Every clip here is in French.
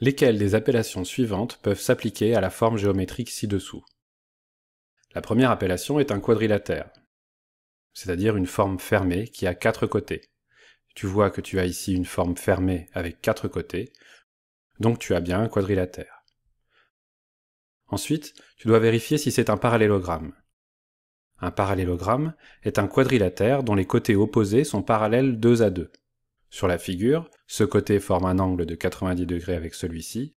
lesquelles des appellations suivantes peuvent s'appliquer à la forme géométrique ci-dessous. La première appellation est un quadrilatère, c'est-à-dire une forme fermée qui a quatre côtés. Tu vois que tu as ici une forme fermée avec quatre côtés, donc tu as bien un quadrilatère. Ensuite, tu dois vérifier si c'est un parallélogramme. Un parallélogramme est un quadrilatère dont les côtés opposés sont parallèles deux à deux. Sur la figure, ce côté forme un angle de 90 degrés avec celui-ci,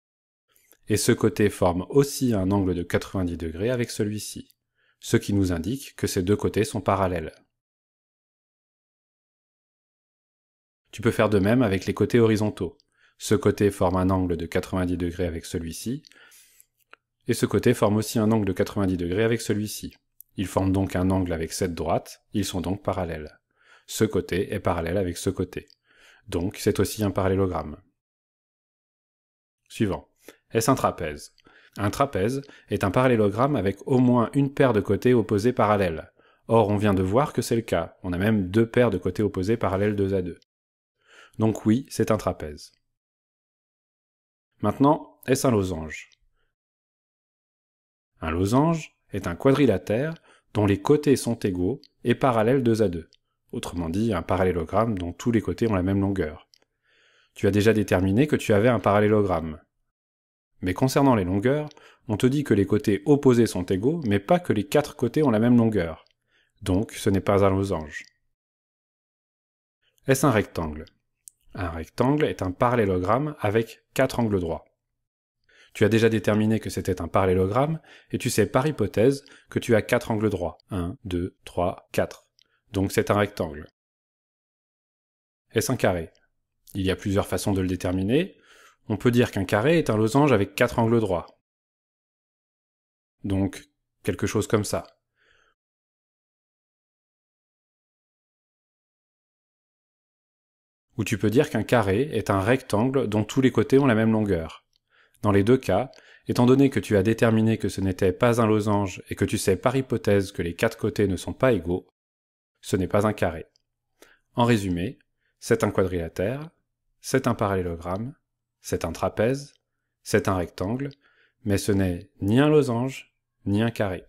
et ce côté forme aussi un angle de 90 degrés avec celui-ci, ce qui nous indique que ces deux côtés sont parallèles. Tu peux faire de même avec les côtés horizontaux. Ce côté forme un angle de 90 degrés avec celui-ci, et ce côté forme aussi un angle de 90 degrés avec celui-ci. Ils forment donc un angle avec cette droite, ils sont donc parallèles. Ce côté est parallèle avec ce côté. Donc c'est aussi un parallélogramme. Suivant. Est-ce un trapèze Un trapèze est un parallélogramme avec au moins une paire de côtés opposés parallèles. Or, on vient de voir que c'est le cas. On a même deux paires de côtés opposés parallèles deux à deux. Donc oui, c'est un trapèze. Maintenant, est-ce un losange Un losange est un quadrilatère dont les côtés sont égaux et parallèles 2 à 2 autrement dit un parallélogramme dont tous les côtés ont la même longueur. Tu as déjà déterminé que tu avais un parallélogramme. Mais concernant les longueurs, on te dit que les côtés opposés sont égaux, mais pas que les quatre côtés ont la même longueur. Donc ce n'est pas un losange. Est-ce un rectangle Un rectangle est un parallélogramme avec quatre angles droits. Tu as déjà déterminé que c'était un parallélogramme, et tu sais par hypothèse que tu as quatre angles droits. 1, 2, 3, 4 donc c'est un rectangle. Est-ce un carré Il y a plusieurs façons de le déterminer. On peut dire qu'un carré est un losange avec quatre angles droits. Donc quelque chose comme ça. Ou tu peux dire qu'un carré est un rectangle dont tous les côtés ont la même longueur. Dans les deux cas, étant donné que tu as déterminé que ce n'était pas un losange et que tu sais par hypothèse que les quatre côtés ne sont pas égaux, ce n'est pas un carré. En résumé, c'est un quadrilatère, c'est un parallélogramme, c'est un trapèze, c'est un rectangle, mais ce n'est ni un losange, ni un carré.